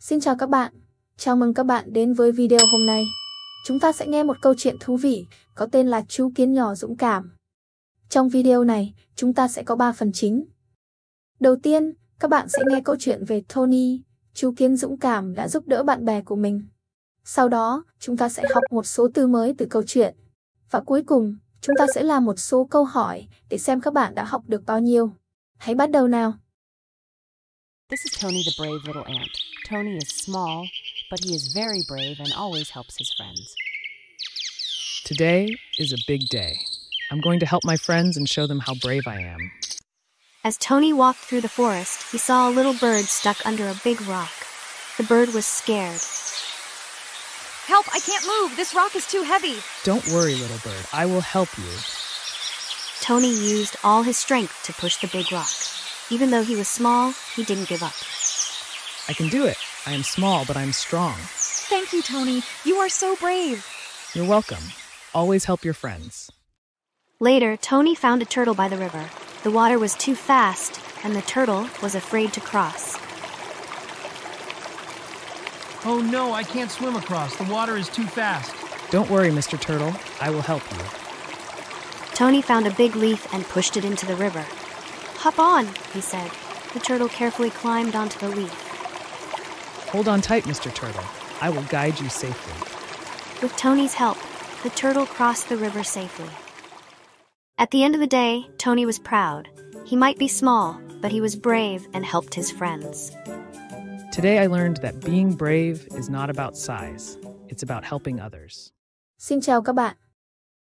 Xin chào các bạn, chào mừng các bạn đến với video hôm nay. Chúng ta sẽ nghe một câu chuyện thú vị có tên là Chú Kiến Nhỏ Dũng Cảm. Trong video này, chúng ta sẽ có 3 phần chính. Đầu tiên, các bạn sẽ nghe câu chuyện về Tony, chú kiến dũng cảm đã giúp đỡ bạn bè của mình. Sau đó, chúng ta sẽ học một số từ mới từ câu chuyện. Và cuối cùng, chúng ta sẽ làm một số câu hỏi để xem các bạn đã học được bao nhiêu. Hãy bắt đầu nào! This is Tony the brave little ant. Tony is small, but he is very brave and always helps his friends. Today is a big day. I'm going to help my friends and show them how brave I am. As Tony walked through the forest, he saw a little bird stuck under a big rock. The bird was scared. Help! I can't move! This rock is too heavy! Don't worry, little bird. I will help you. Tony used all his strength to push the big rock. Even though he was small, he didn't give up. I can do it. I am small, but I'm strong. Thank you, Tony. You are so brave. You're welcome. Always help your friends. Later, Tony found a turtle by the river. The water was too fast, and the turtle was afraid to cross. Oh no, I can't swim across. The water is too fast. Don't worry, Mr. Turtle. I will help you. Tony found a big leaf and pushed it into the river. Hop on, he said. The turtle carefully climbed onto the leaf. Hold on tight, Mr. Turtle. I will guide you safely. With Tony's help, the turtle crossed the river safely. At the end of the day, Tony was proud. He might be small, but he was brave and helped his friends. Today I learned that being brave is not about size, it's about helping others. Xin chào các bạn.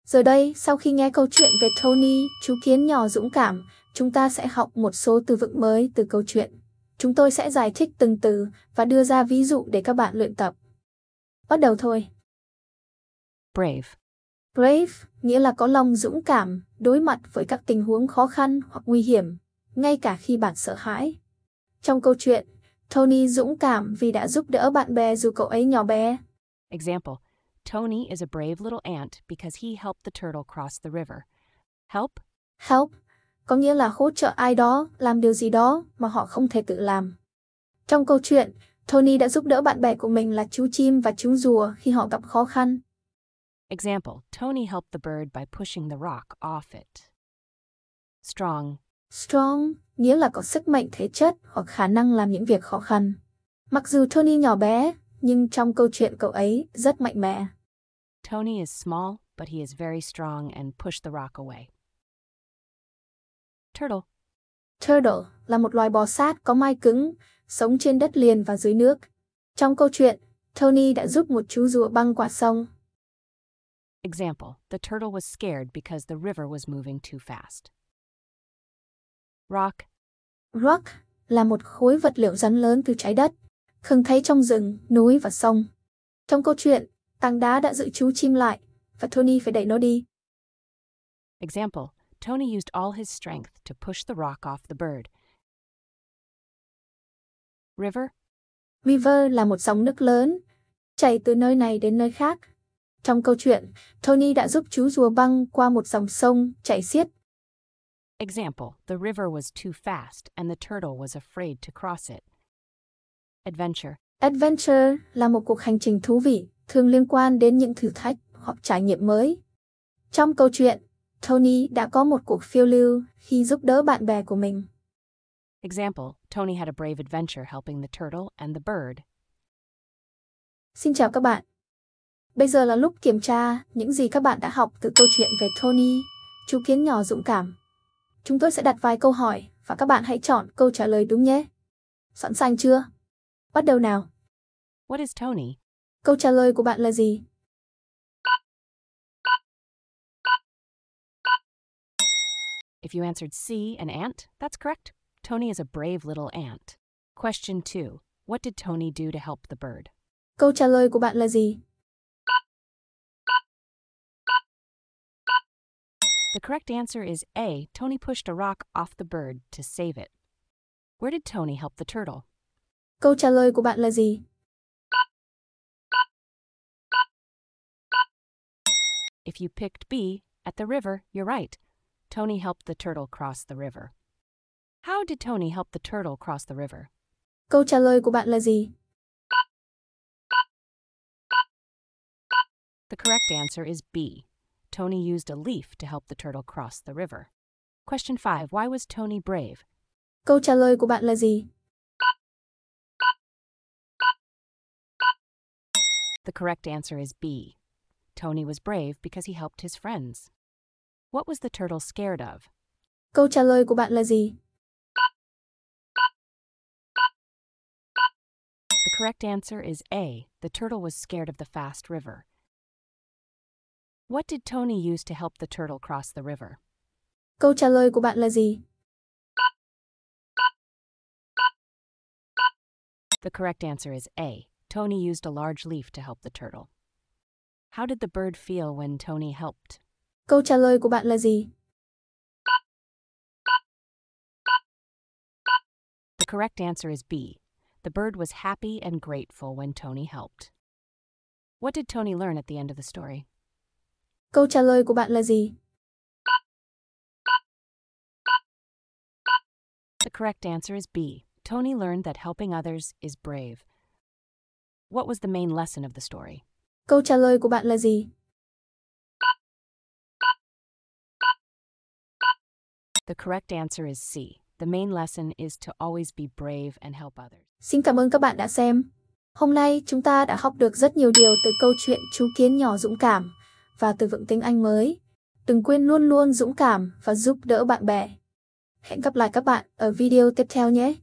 Giờ đây, sau khi nghe câu chuyện về Tony, chú kiến nhỏ dũng cảm, chúng ta sẽ học một số từ vựng mới từ câu chuyện. Chúng tôi sẽ giải thích từng từ và đưa ra ví dụ để các bạn luyện tập. Bắt đầu thôi. Brave Brave nghĩa là có lòng dũng cảm, đối mặt với các tình huống khó khăn hoặc nguy hiểm, ngay cả khi bạn sợ hãi. Trong câu chuyện, Tony dũng cảm vì đã giúp đỡ bạn bè dù cậu ấy nhỏ bé. Example, Tony is a brave little ant because he helped the turtle cross the river. Help? Help có nghĩa là hỗ trợ ai đó làm điều gì đó mà họ không thể tự làm. Trong câu chuyện, Tony đã giúp đỡ bạn bè của mình là chú chim và chú rùa khi họ gặp khó khăn. Example, Tony helped the bird by pushing the rock off it. Strong. Strong nghĩa là có sức mạnh thể chất hoặc khả năng làm những việc khó khăn. Mặc dù Tony nhỏ bé, nhưng trong câu chuyện cậu ấy rất mạnh mẽ. Tony is small, but he is very strong and pushed the rock away. Turtle Turtle là một loài bò sát có mai cứng, sống trên đất liền và dưới nước. Trong câu chuyện, Tony đã giúp một chú rùa băng qua sông. Example, the turtle was scared because the river was moving too fast. Rock Rock là một khối vật liệu rắn lớn từ trái đất, thường thấy trong rừng, núi và sông. Trong câu chuyện, tảng đá đã giữ chú chim lại và Tony phải đẩy nó đi. Example, Tony used all his strength to push the rock off the bird. River River là một sóng nước lớn, chảy từ nơi này đến nơi khác. Trong câu chuyện, Tony đã giúp chú rùa băng qua một dòng sông chảy xiết. Example, the river was too fast and the turtle was afraid to cross it. Adventure Adventure là một cuộc hành trình thú vị, thường liên quan đến những thử thách hoặc trải nghiệm mới. Trong câu chuyện, Tony đã có một cuộc phiêu lưu khi giúp đỡ bạn bè của mình. Example, Tony had a brave adventure helping the turtle and the bird. Xin chào các bạn. Bây giờ là lúc kiểm tra những gì các bạn đã học từ câu chuyện về Tony, chú kiến nhỏ dũng cảm. Chúng tôi sẽ đặt vài câu hỏi và các bạn hãy chọn câu trả lời đúng nhé. Sẵn sàng chưa? Bắt đầu nào. What is Tony? Câu trả lời của bạn là gì? If you answered C, an ant, that's correct. Tony is a brave little ant. Question 2. What did Tony do to help the bird? Câu trả lời của bạn là gì? The correct answer is A. Tony pushed a rock off the bird to save it. Where did Tony help the turtle? Câu trả lời của bạn là gì? If you picked B, at the river, you're right. Tony helped the turtle cross the river. How did Tony help the turtle cross the river? Câu trả lời của bạn là gì? The correct answer is B. Tony used a leaf to help the turtle cross the river. Question 5. Why was Tony brave? Câu trả lời của bạn là gì? The correct answer is B. Tony was brave because he helped his friends. What was the turtle scared of? Câu trả lời của bạn là gì? The correct answer is A. The turtle was scared of the fast river. What did Tony use to help the turtle cross the river? Câu trả lời của bạn là gì? The correct answer is A. Tony used a large leaf to help the turtle. How did the bird feel when Tony helped? Câu trả lời của bạn là gì? The correct answer is B. The bird was happy and grateful when Tony helped. What did Tony learn at the end of the story? Câu trả lời của bạn là gì? The correct answer is B. Tony learned that helping others is brave. What was the main lesson of the story? Câu trả lời của bạn là gì? The correct answer is C. The main lesson is to always be brave and help others. Xin cảm ơn các bạn đã xem. Hôm nay chúng ta đã học được rất nhiều điều từ câu chuyện chú kiến nhỏ dũng cảm và từ vựng tiếng Anh mới. Đừng quên luôn luôn dũng cảm và giúp đỡ bạn bè. Hẹn gặp lại các bạn ở video tiếp theo nhé!